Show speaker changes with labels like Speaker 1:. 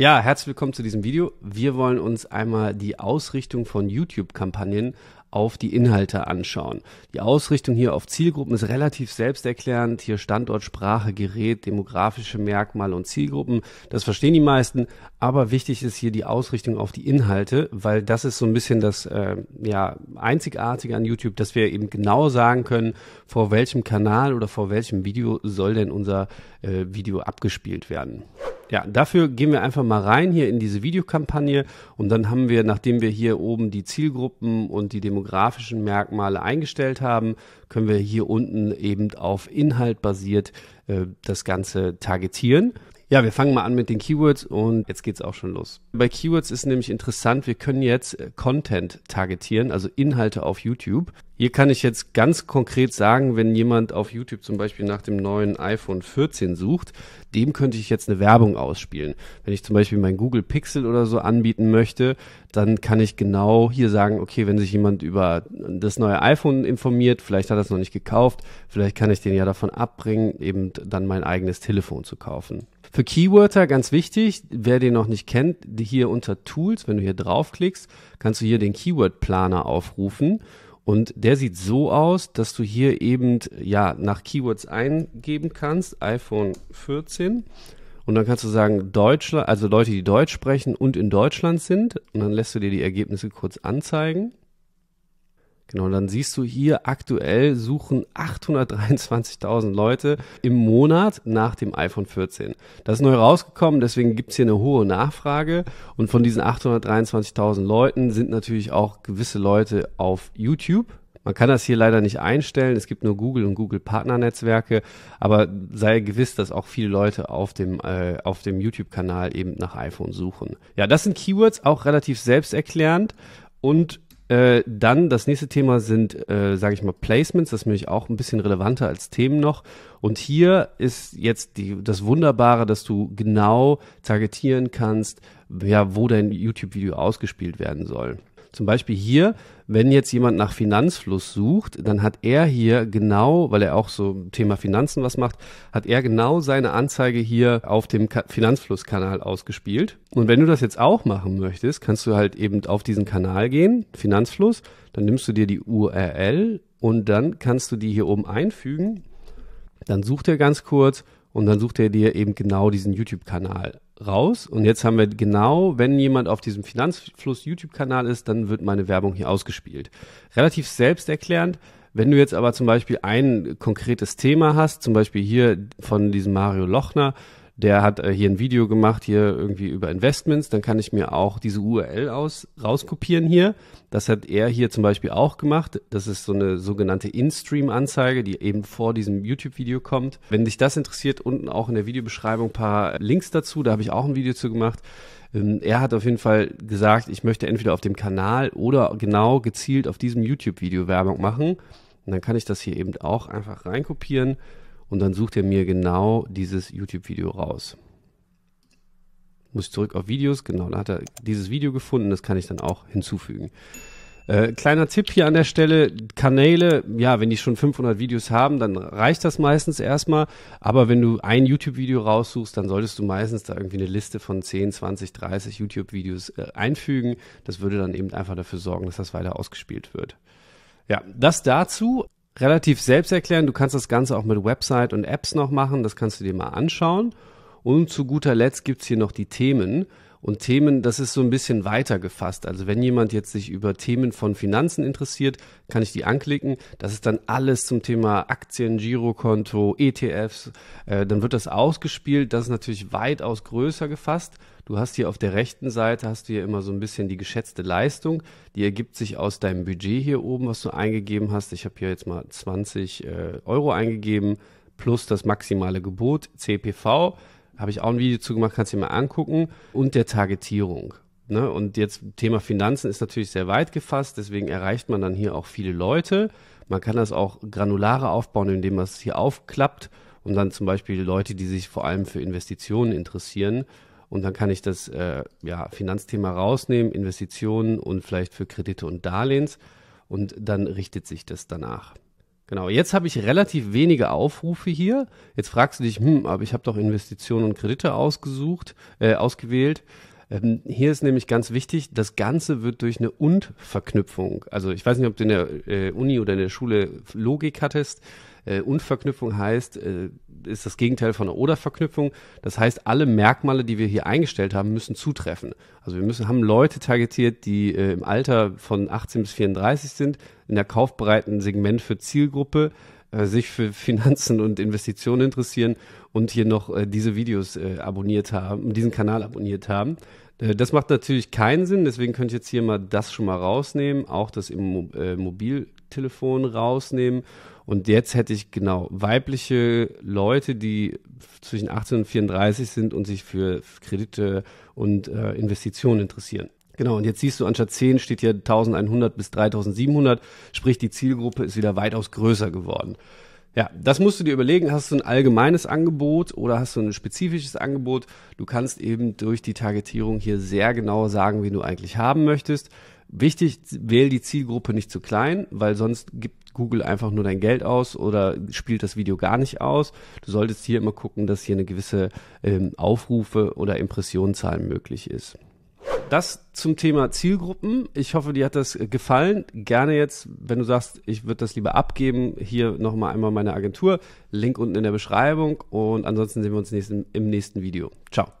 Speaker 1: Ja, herzlich willkommen zu diesem Video. Wir wollen uns einmal die Ausrichtung von YouTube-Kampagnen auf die Inhalte anschauen. Die Ausrichtung hier auf Zielgruppen ist relativ selbsterklärend. Hier Standort, Sprache, Gerät, demografische Merkmale und Zielgruppen. Das verstehen die meisten. Aber wichtig ist hier die Ausrichtung auf die Inhalte, weil das ist so ein bisschen das äh, ja, Einzigartige an YouTube, dass wir eben genau sagen können, vor welchem Kanal oder vor welchem Video soll denn unser äh, Video abgespielt werden. Ja, dafür gehen wir einfach mal rein hier in diese Videokampagne und dann haben wir, nachdem wir hier oben die Zielgruppen und die demografischen Merkmale eingestellt haben, können wir hier unten eben auf Inhalt basiert äh, das Ganze targetieren. Ja, wir fangen mal an mit den Keywords und jetzt geht's auch schon los. Bei Keywords ist nämlich interessant, wir können jetzt äh, Content targetieren, also Inhalte auf YouTube. Hier kann ich jetzt ganz konkret sagen, wenn jemand auf YouTube zum Beispiel nach dem neuen iPhone 14 sucht, dem könnte ich jetzt eine Werbung ausspielen. Wenn ich zum Beispiel mein Google Pixel oder so anbieten möchte, dann kann ich genau hier sagen, okay, wenn sich jemand über das neue iPhone informiert, vielleicht hat er es noch nicht gekauft, vielleicht kann ich den ja davon abbringen, eben dann mein eigenes Telefon zu kaufen. Für Keywörter ganz wichtig, wer den noch nicht kennt, hier unter Tools, wenn du hier draufklickst, kannst du hier den Keyword Planer aufrufen und der sieht so aus, dass du hier eben ja nach Keywords eingeben kannst, iPhone 14. Und dann kannst du sagen, Deutschland, also Leute, die Deutsch sprechen und in Deutschland sind. Und dann lässt du dir die Ergebnisse kurz anzeigen. Genau, und dann siehst du hier aktuell suchen 823.000 Leute im Monat nach dem iPhone 14. Das ist neu rausgekommen, deswegen gibt es hier eine hohe Nachfrage. Und von diesen 823.000 Leuten sind natürlich auch gewisse Leute auf YouTube. Man kann das hier leider nicht einstellen. Es gibt nur Google und Google Partnernetzwerke. Aber sei gewiss, dass auch viele Leute auf dem, äh, auf dem YouTube-Kanal eben nach iPhone suchen. Ja, das sind Keywords, auch relativ selbsterklärend. Und äh, dann das nächste Thema sind, äh, sage ich mal, Placements. Das ist nämlich auch ein bisschen relevanter als Themen noch. Und hier ist jetzt die, das Wunderbare, dass du genau targetieren kannst, ja, wo dein YouTube-Video ausgespielt werden soll. Zum Beispiel hier, wenn jetzt jemand nach Finanzfluss sucht, dann hat er hier genau, weil er auch so Thema Finanzen was macht, hat er genau seine Anzeige hier auf dem Finanzflusskanal ausgespielt. Und wenn du das jetzt auch machen möchtest, kannst du halt eben auf diesen Kanal gehen, Finanzfluss, dann nimmst du dir die URL und dann kannst du die hier oben einfügen. Dann sucht er ganz kurz und dann sucht er dir eben genau diesen YouTube-Kanal raus. Und jetzt haben wir genau, wenn jemand auf diesem Finanzfluss YouTube-Kanal ist, dann wird meine Werbung hier ausgespielt. Relativ selbsterklärend. Wenn du jetzt aber zum Beispiel ein konkretes Thema hast, zum Beispiel hier von diesem Mario Lochner, der hat äh, hier ein Video gemacht, hier irgendwie über Investments, dann kann ich mir auch diese URL aus, rauskopieren hier. Das hat er hier zum Beispiel auch gemacht. Das ist so eine sogenannte In-Stream-Anzeige, die eben vor diesem YouTube-Video kommt. Wenn dich das interessiert, unten auch in der Videobeschreibung ein paar Links dazu, da habe ich auch ein Video zu gemacht. Ähm, er hat auf jeden Fall gesagt, ich möchte entweder auf dem Kanal oder genau gezielt auf diesem YouTube-Video Werbung machen. Und dann kann ich das hier eben auch einfach reinkopieren und dann sucht er mir genau dieses YouTube-Video raus. Muss ich zurück auf Videos? Genau, da hat er dieses Video gefunden, das kann ich dann auch hinzufügen. Äh, kleiner Tipp hier an der Stelle, Kanäle, ja, wenn die schon 500 Videos haben, dann reicht das meistens erstmal, aber wenn du ein YouTube-Video raussuchst, dann solltest du meistens da irgendwie eine Liste von 10, 20, 30 YouTube-Videos äh, einfügen. Das würde dann eben einfach dafür sorgen, dass das weiter ausgespielt wird. Ja, das dazu relativ selbsterklärend. Du kannst das Ganze auch mit Website und Apps noch machen. Das kannst du dir mal anschauen. Und zu guter Letzt gibt's hier noch die Themen. Und Themen, das ist so ein bisschen weiter gefasst. Also wenn jemand jetzt sich über Themen von Finanzen interessiert, kann ich die anklicken. Das ist dann alles zum Thema Aktien, Girokonto, ETFs. Äh, dann wird das ausgespielt. Das ist natürlich weitaus größer gefasst. Du hast hier auf der rechten Seite hast du hier immer so ein bisschen die geschätzte Leistung. Die ergibt sich aus deinem Budget hier oben, was du eingegeben hast. Ich habe hier jetzt mal 20 äh, Euro eingegeben plus das maximale Gebot, CPV habe ich auch ein Video zu gemacht, kannst du dir mal angucken. Und der Targetierung. Ne? Und jetzt Thema Finanzen ist natürlich sehr weit gefasst, deswegen erreicht man dann hier auch viele Leute. Man kann das auch granulare aufbauen, indem man es hier aufklappt und dann zum Beispiel Leute, die sich vor allem für Investitionen interessieren. Und dann kann ich das äh, ja, Finanzthema rausnehmen, Investitionen und vielleicht für Kredite und Darlehens. Und dann richtet sich das danach. Genau, jetzt habe ich relativ wenige Aufrufe hier. Jetzt fragst du dich, hm, aber ich habe doch Investitionen und Kredite ausgesucht, äh, ausgewählt. Ähm, hier ist nämlich ganz wichtig, das Ganze wird durch eine Und-Verknüpfung. Also ich weiß nicht, ob du in der äh, Uni oder in der Schule Logik hattest. Äh, Und-Verknüpfung heißt, äh, ist das Gegenteil von einer Oder-Verknüpfung. Das heißt, alle Merkmale, die wir hier eingestellt haben, müssen zutreffen. Also wir müssen, haben Leute targetiert, die äh, im Alter von 18 bis 34 sind, in der kaufbereiten Segment für Zielgruppe, äh, sich für Finanzen und Investitionen interessieren und hier noch äh, diese Videos äh, abonniert haben, diesen Kanal abonniert haben. Äh, das macht natürlich keinen Sinn, deswegen könnt ihr jetzt hier mal das schon mal rausnehmen, auch das im äh, Mobiltelefon rausnehmen und jetzt hätte ich genau weibliche Leute, die zwischen 18 und 34 sind und sich für Kredite und äh, Investitionen interessieren. Genau, und jetzt siehst du, anstatt 10 steht hier 1100 bis 3700, sprich die Zielgruppe ist wieder weitaus größer geworden. Ja, das musst du dir überlegen. Hast du ein allgemeines Angebot oder hast du ein spezifisches Angebot? Du kannst eben durch die Targetierung hier sehr genau sagen, wen du eigentlich haben möchtest. Wichtig, wähl die Zielgruppe nicht zu klein, weil sonst gibt Google einfach nur dein Geld aus oder spielt das Video gar nicht aus. Du solltest hier immer gucken, dass hier eine gewisse ähm, Aufrufe oder Impressionenzahlen möglich ist. Das zum Thema Zielgruppen. Ich hoffe, dir hat das äh, gefallen. Gerne jetzt, wenn du sagst, ich würde das lieber abgeben, hier nochmal einmal meine Agentur. Link unten in der Beschreibung. Und ansonsten sehen wir uns nächsten, im nächsten Video. Ciao.